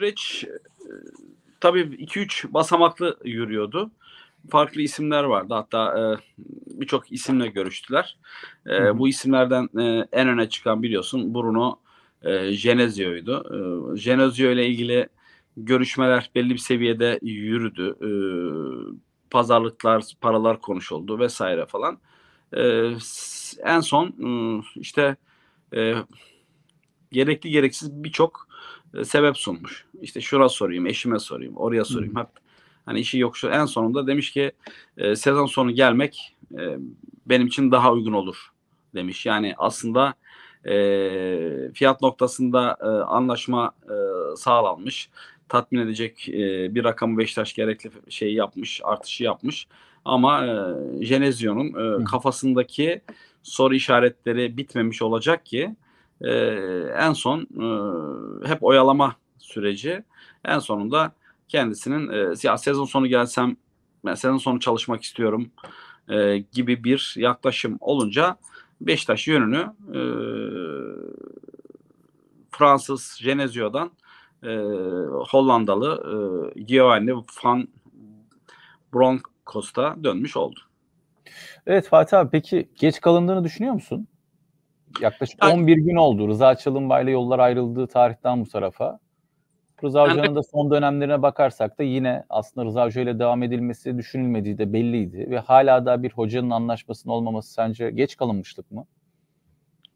süreç e, tabii 2-3 basamaklı yürüyordu. Farklı isimler vardı. Hatta e, birçok isimle görüştüler. E, Bu isimlerden e, en öne çıkan biliyorsun Bruno e, Genezio'ydu. E, Genezio ile ilgili görüşmeler belli bir seviyede yürüdü. E, pazarlıklar, paralar konuşuldu vesaire falan. E, en son e, işte e, gerekli gereksiz birçok e, sebep sunmuş. İşte şura sorayım, eşime sorayım, oraya sorayım. Hı. hani işi yok şu en sonunda demiş ki e, sezon sonu gelmek e, benim için daha uygun olur demiş. Yani aslında e, fiyat noktasında e, anlaşma e, sağlanmış. Tatmin edecek e, bir rakamı Beşiktaş gerekli şeyi yapmış, artışı yapmış. Ama e, Genezio'nun e, kafasındaki soru işaretleri bitmemiş olacak ki e, en son e, hep oyalama süreci en sonunda kendisinin e, ya sezon sonu gelsem ben sezon sonu çalışmak istiyorum e, gibi bir yaklaşım olunca Beşiktaş yönünü e, Fransız Genezio'dan e, Hollandalı e, Giovanni van Bronckhorst'a dönmüş oldu. Evet Fatih abi peki geç kalındığını düşünüyor musun? Yaklaşık yani, 11 gün oldu. Rıza Çalınbay'la yollar ayrıldığı tarihten bu tarafa. Rıza yani, da son dönemlerine bakarsak da yine aslında Rıza Hoca ile devam edilmesi düşünülmediği de belliydi. Ve hala da bir hocanın anlaşmasının olmaması sence geç kalınmışlık mı?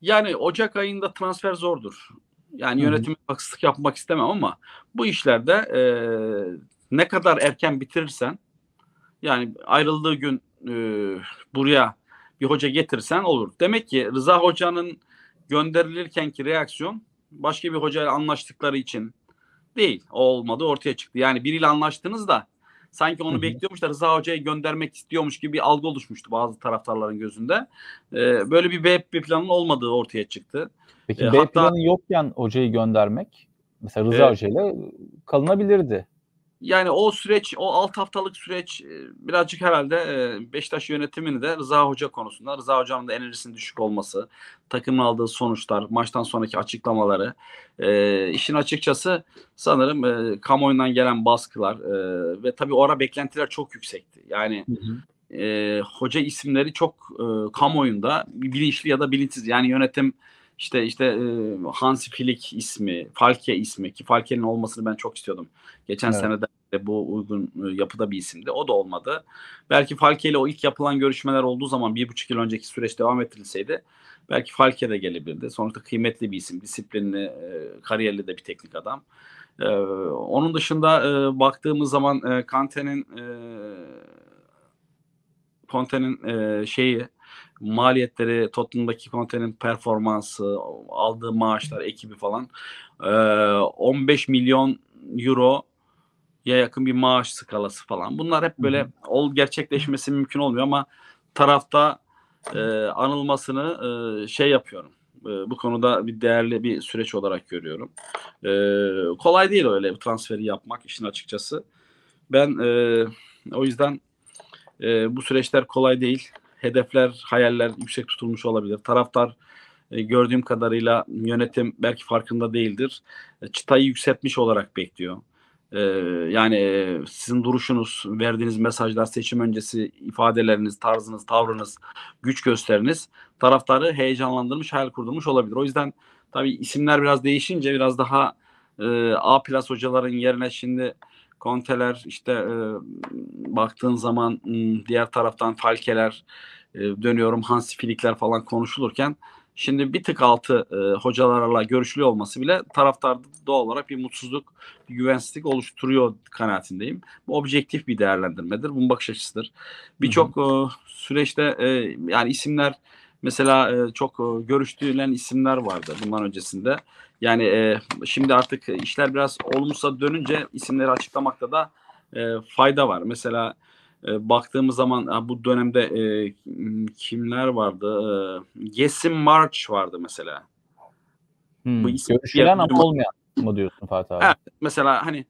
Yani Ocak ayında transfer zordur. Yani yönetime haksızlık yapmak istemem ama bu işlerde e, ne kadar erken bitirirsen yani ayrıldığı gün e, buraya bir hoca getirsen olur. Demek ki Rıza Hoca'nın gönderilirkenki reaksiyon başka bir hocayla anlaştıkları için değil. O olmadı ortaya çıktı. Yani biriyle anlaştınız da sanki onu bekliyormuş da Rıza Hoca'yı göndermek istiyormuş gibi bir algı oluşmuştu bazı taraftarların gözünde. Ee, böyle bir B, B planın olmadığı ortaya çıktı. Peki ee, B hatta, planı yokken hocayı göndermek mesela Rıza evet. Hoca ile kalınabilirdi. Yani o süreç, o alt haftalık süreç e, birazcık herhalde e, Beşiktaş yönetimini de Rıza Hoca konusunda, Rıza Hoca'nın da enerjisinin düşük olması, takımın aldığı sonuçlar, maçtan sonraki açıklamaları, e, işin açıkçası sanırım kamuoyundan gelen baskılar ve tabii ora beklentiler çok yüksekti. Yani hı hı hoca isimleri çok e, kamuoyunda bilinçli ya da bilinçsiz. Yani yönetim işte işte e, Hansi Flick ismi, Falke ismi ki Falke'nin olmasını ben çok istiyordum. Geçen evet. seneden ve bu uygun ıı, yapıda bir isimdi. O da olmadı. Belki Falke ile o ilk yapılan görüşmeler olduğu zaman bir buçuk yıl önceki süreç devam ettirilseydi belki Falke de gelebilirdi. Sonuçta kıymetli bir isim. Disiplinli, kariyerli de bir teknik adam. onun dışında baktığımız zaman e, Kante'nin Conte'nin şeyi maliyetleri, Tottenham'daki Conte'nin performansı, aldığı maaşlar, ekibi falan 15 milyon euro ya yakın bir maaş skalası falan. Bunlar hep böyle ol gerçekleşmesi mümkün olmuyor ama tarafta e, anılmasını e, şey yapıyorum. E, bu konuda bir değerli bir süreç olarak görüyorum. E, kolay değil öyle bu transferi yapmak işin açıkçası. Ben e, o yüzden e, bu süreçler kolay değil. Hedefler, hayaller yüksek tutulmuş olabilir. Taraftar e, gördüğüm kadarıyla yönetim belki farkında değildir. E, çıtayı yükseltmiş olarak bekliyor. Ee, yani e, sizin duruşunuz, verdiğiniz mesajlar, seçim öncesi ifadeleriniz, tarzınız, tavrınız, güç gösteriniz taraftarı heyecanlandırmış, hayal kurdurmuş olabilir. O yüzden tabii isimler biraz değişince biraz daha e, A plus hocaların yerine şimdi Konteler işte e, baktığın zaman hmm, diğer taraftan Falkeler e, dönüyorum Hansi Filikler falan konuşulurken Şimdi bir tık altı e, hocalarla görüşülüyor olması bile taraftarda doğal olarak bir mutsuzluk, bir güvensizlik oluşturuyor kanaatindeyim. Bu objektif bir değerlendirmedir, bunun bakış açısıdır. Birçok e, süreçte e, yani isimler mesela e, çok e, görüştürülen isimler vardı bundan öncesinde. Yani e, şimdi artık işler biraz olumsuzsa dönünce isimleri açıklamakta da e, fayda var. Mesela e, baktığımız zaman bu dönemde e, kimler vardı? E, ee, Yesim March vardı mesela. Hmm. Bu isim Görüşülen ama olmayan mı diyorsun Fatih abi? Evet, mesela hani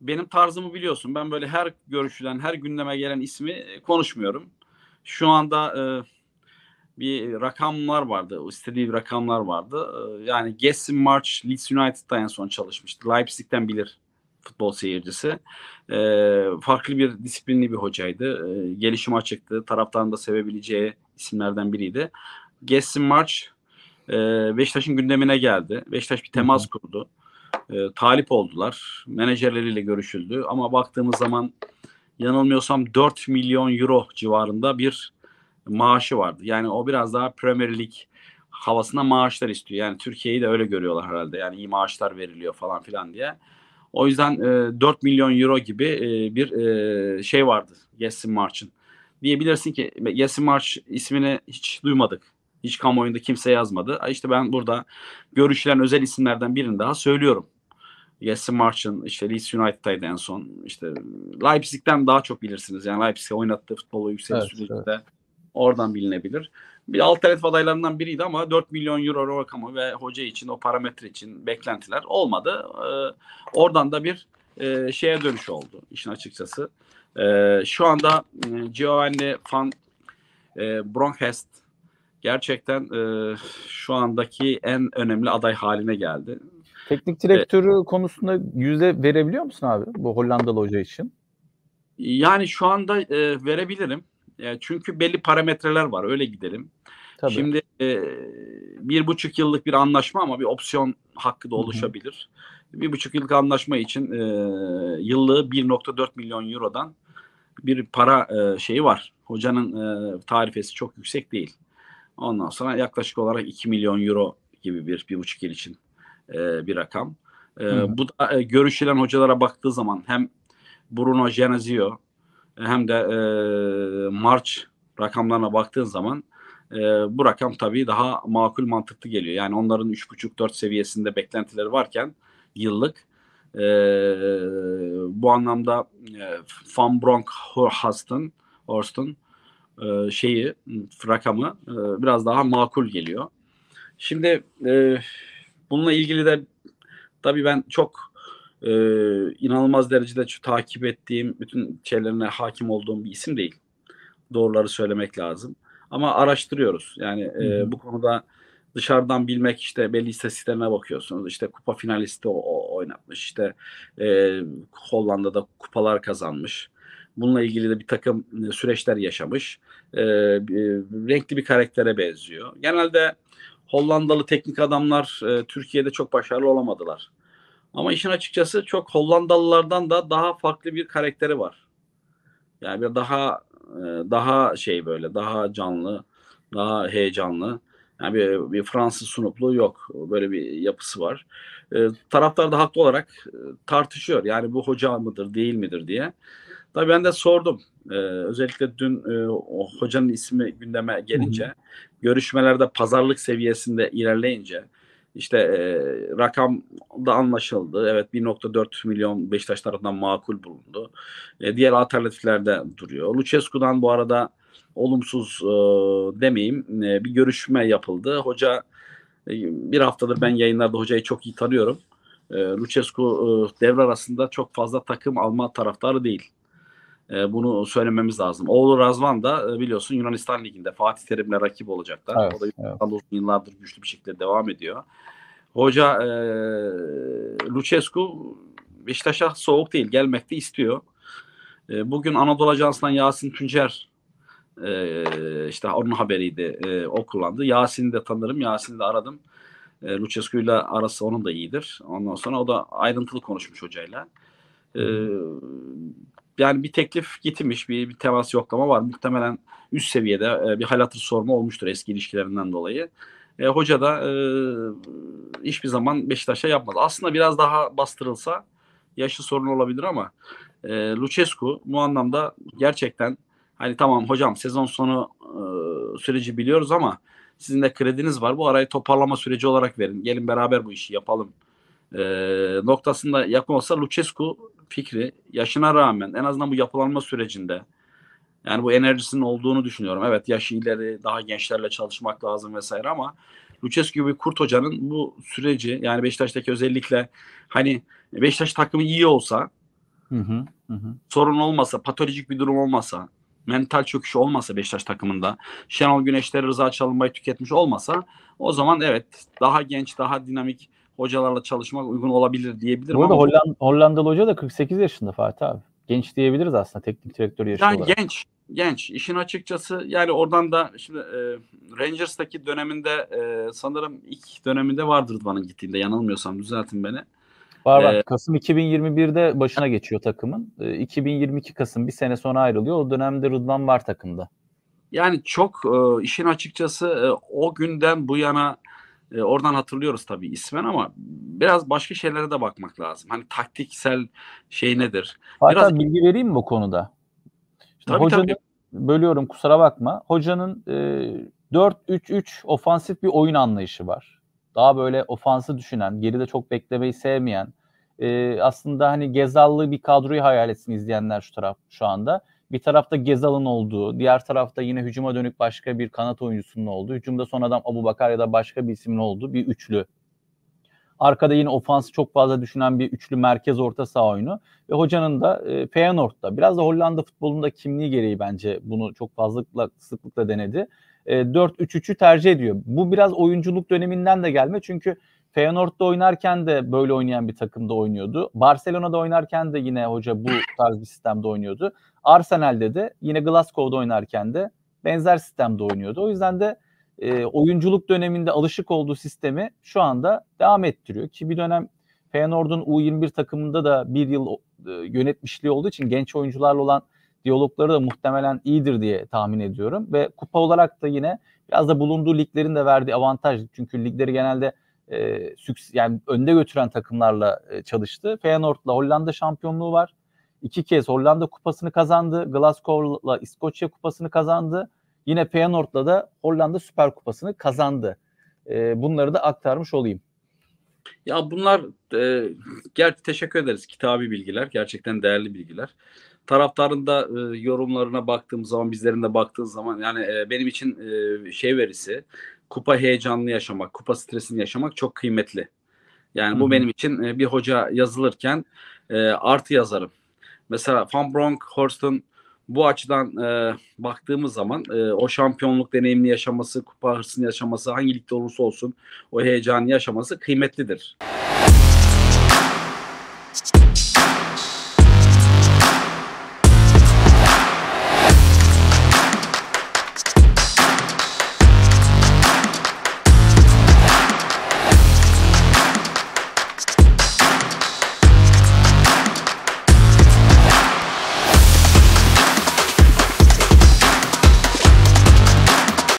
benim tarzımı biliyorsun. Ben böyle her görüşülen, her gündeme gelen ismi e, konuşmuyorum. Şu anda e, bir rakamlar vardı. istediği rakamlar vardı. E, yani Gessin March Leeds United'da en son çalışmıştı. Leipzig'ten bilir futbol seyircisi. E, farklı bir disiplinli bir hocaydı. E, gelişim açıktı. Taraftarın da sevebileceği isimlerden biriydi. Gessin March e, Beşiktaş'ın gündemine geldi. Beşiktaş bir temas Hı-hı. kurdu. E, talip oldular. Menajerleriyle görüşüldü. Ama baktığımız zaman yanılmıyorsam 4 milyon euro civarında bir maaşı vardı. Yani o biraz daha Premier Lig havasına maaşlar istiyor. Yani Türkiye'yi de öyle görüyorlar herhalde. Yani iyi maaşlar veriliyor falan filan diye. O yüzden e, 4 milyon euro gibi e, bir e, şey vardı Yesin March'ın. Diyebilirsin ki Yesin March ismini hiç duymadık. Hiç kamuoyunda kimse yazmadı. İşte ben burada görüşülen özel isimlerden birini daha söylüyorum. Jesse March'ın işte Leeds United'taydı en son. İşte Leipzig'den daha çok bilirsiniz. Yani Leipzig'e oynattığı futbolu yüksek evet, süreçte evet. oradan bilinebilir bir alternatif adaylarından biriydi ama 4 milyon euro rakamı ve hoca için o parametre için beklentiler olmadı. E, oradan da bir e, şeye dönüş oldu işin açıkçası. E, şu anda e, Giovanni Van e, Bronckhorst gerçekten e, şu andaki en önemli aday haline geldi. Teknik direktörü e, konusunda yüzde verebiliyor musun abi bu Hollandalı hoca için? Yani şu anda e, verebilirim. E, çünkü belli parametreler var. Öyle gidelim. Tabii. Şimdi e, bir buçuk yıllık bir anlaşma ama bir opsiyon hakkı da oluşabilir. Hı hı. Bir buçuk yıllık anlaşma için e, yıllığı 1.4 milyon eurodan bir para e, şeyi var. Hocanın e, tarifesi çok yüksek değil. Ondan sonra yaklaşık olarak 2 milyon euro gibi bir, bir buçuk yıl için e, bir rakam. E, bu da e, görüşülen hocalara baktığı zaman hem Bruno Genesio hem de e, March rakamlarına baktığın zaman e, bu rakam tabii daha makul mantıklı geliyor. Yani onların 3,5-4 seviyesinde beklentileri varken yıllık e, bu anlamda e, Van Bronckhorst'un Horston e, şeyi rakamı e, biraz daha makul geliyor. Şimdi e, bununla ilgili de tabii ben çok e, inanılmaz derecede şu takip ettiğim, bütün şeylerine hakim olduğum bir isim değil. Doğruları söylemek lazım. Ama araştırıyoruz. Yani e, bu konuda dışarıdan bilmek işte belli istatistiklerine bakıyorsunuz. İşte kupa finalisti o, oynatmış. İşte e, Hollanda'da kupalar kazanmış. Bununla ilgili de bir takım e, süreçler yaşamış. E, e, renkli bir karaktere benziyor. Genelde Hollandalı teknik adamlar e, Türkiye'de çok başarılı olamadılar. Ama işin açıkçası çok Hollandalılardan da daha farklı bir karakteri var. Yani bir daha e, daha şey böyle daha canlı, daha heyecanlı. Yani bir, bir Fransız sunupluğu yok. Böyle bir yapısı var. E, taraftar da haklı olarak e, tartışıyor. Yani bu hoca mıdır değil midir diye. Tabii ben de sordum. E, özellikle dün e, o hocanın ismi gündeme gelince, Hı-hı. görüşmelerde pazarlık seviyesinde ilerleyince, işte e, rakam da anlaşıldı. Evet 1.4 milyon Beşiktaş tarafından makul bulundu. E, diğer alternatiflerde duruyor. Lucescu'dan bu arada olumsuz e, demeyeyim e, bir görüşme yapıldı. Hoca e, bir haftadır ben yayınlarda hocayı çok iyi tanıyorum. E, Lucescu e, devre arasında çok fazla takım alma taraftarı değil. E, bunu söylememiz lazım. Oğlu Razvan da e, biliyorsun Yunanistan Ligi'nde Fatih Terim'le rakip olacaklar. Evet, o da Yunanistan'da evet. uzun yıllardır güçlü bir şekilde devam ediyor. Hoca e, Lucescu Beşiktaş'a soğuk değil gelmek de istiyor. E, bugün Anadolu Ajansı'ndan Yasin Tüncer e, işte onun haberiydi. E, o kullandı. Yasin'i de tanırım. Yasin'i de aradım. E, ile arası onun da iyidir. Ondan sonra o da ayrıntılı konuşmuş hocayla. E, yani bir teklif gitmiş, bir, bir temas yoklama var. Muhtemelen üst seviyede e, bir hal hatır sorma olmuştur eski ilişkilerinden dolayı. E, hoca da e, hiçbir zaman Beşiktaş'a yapmadı. Aslında biraz daha bastırılsa yaşlı sorun olabilir ama e, Lucescu bu anlamda gerçekten hani tamam hocam sezon sonu e, süreci biliyoruz ama sizin de krediniz var. Bu arayı toparlama süreci olarak verin. Gelin beraber bu işi yapalım. E, noktasında yakın olsa Lucescu fikri yaşına rağmen en azından bu yapılanma sürecinde yani bu enerjisinin olduğunu düşünüyorum. Evet yaşı ileri daha gençlerle çalışmak lazım vesaire ama Lucescu gibi Kurt Hoca'nın bu süreci yani Beşiktaş'taki özellikle hani Beşiktaş takımı iyi olsa hı hı, hı. sorun olmasa, patolojik bir durum olmasa mental çöküş olmasa Beşiktaş takımında Şenol Güneş'leri Rıza Çalınbay'ı tüketmiş olmasa o zaman evet daha genç, daha dinamik hocalarla çalışmak uygun olabilir diyebilirim. Burada ama... Holland, Hollandalı hoca da 48 yaşında Fatih abi. Genç diyebiliriz aslında teknik direktörü yaşı yani Genç, genç. İşin açıkçası yani oradan da şimdi e, Rangers'taki döneminde e, sanırım ilk döneminde vardır bana gittiğinde yanılmıyorsam düzeltin beni. Var var. Ee, Kasım 2021'de başına geçiyor takımın. E, 2022 Kasım bir sene sonra ayrılıyor. O dönemde Rıdvan var takımda. Yani çok e, işin açıkçası e, o günden bu yana e, oradan hatırlıyoruz tabii ismen ama biraz başka şeylere de bakmak lazım. Hani taktiksel şey nedir? Hatta biraz... bilgi vereyim mi bu konuda? Şimdi tabii hocanın, tabii. Bölüyorum kusura bakma. Hocanın e, 4-3-3 ofansif bir oyun anlayışı var. Daha böyle ofansı düşünen, geride çok beklemeyi sevmeyen, e, aslında hani gezallı bir kadroyu hayal etsin izleyenler şu taraf şu anda bir tarafta Gezal'ın olduğu, diğer tarafta yine hücuma dönük başka bir kanat oyuncusunun olduğu, hücumda son adam Abu Bakar ya da başka bir isimin olduğu bir üçlü. Arkada yine ofansı çok fazla düşünen bir üçlü merkez orta saha oyunu ve hocanın da e, Feyenoord'da biraz da Hollanda futbolunda kimliği gereği bence bunu çok fazla sıklıkla denedi. E, 4-3-3'ü tercih ediyor. Bu biraz oyunculuk döneminden de gelme çünkü Feyenoord'da oynarken de böyle oynayan bir takımda oynuyordu. Barcelona'da oynarken de yine hoca bu tarz bir sistemde oynuyordu. Arsenal'de de yine Glasgow'da oynarken de benzer sistemde oynuyordu. O yüzden de e, oyunculuk döneminde alışık olduğu sistemi şu anda devam ettiriyor. Ki bir dönem Feyenoord'un U21 takımında da bir yıl e, yönetmişliği olduğu için genç oyuncularla olan diyalogları da muhtemelen iyidir diye tahmin ediyorum. Ve kupa olarak da yine biraz da bulunduğu liglerin de verdiği avantaj. Çünkü ligleri genelde e, yani önde götüren takımlarla e, çalıştı. Feyenoord'la Hollanda şampiyonluğu var. İki kez Hollanda kupasını kazandı. Glasgow'la İskoçya kupasını kazandı. Yine Feyenoord'la da Hollanda Süper Kupası'nı kazandı. E, bunları da aktarmış olayım. Ya bunlar e, ger teşekkür ederiz. Kitabi bilgiler. Gerçekten değerli bilgiler. Taraftarın da e, yorumlarına baktığım zaman, bizlerin de baktığı zaman yani e, benim için e, şey verisi, kupa heyecanını yaşamak, kupa stresini yaşamak çok kıymetli. Yani Hı-hı. bu benim için e, bir hoca yazılırken e, artı yazarım. Mesela Van Bronckhorst'un bu açıdan e, baktığımız zaman e, o şampiyonluk deneyimini yaşaması, kupa hırsını yaşaması, hangi ligde olursa olsun o heyecanı yaşaması kıymetlidir.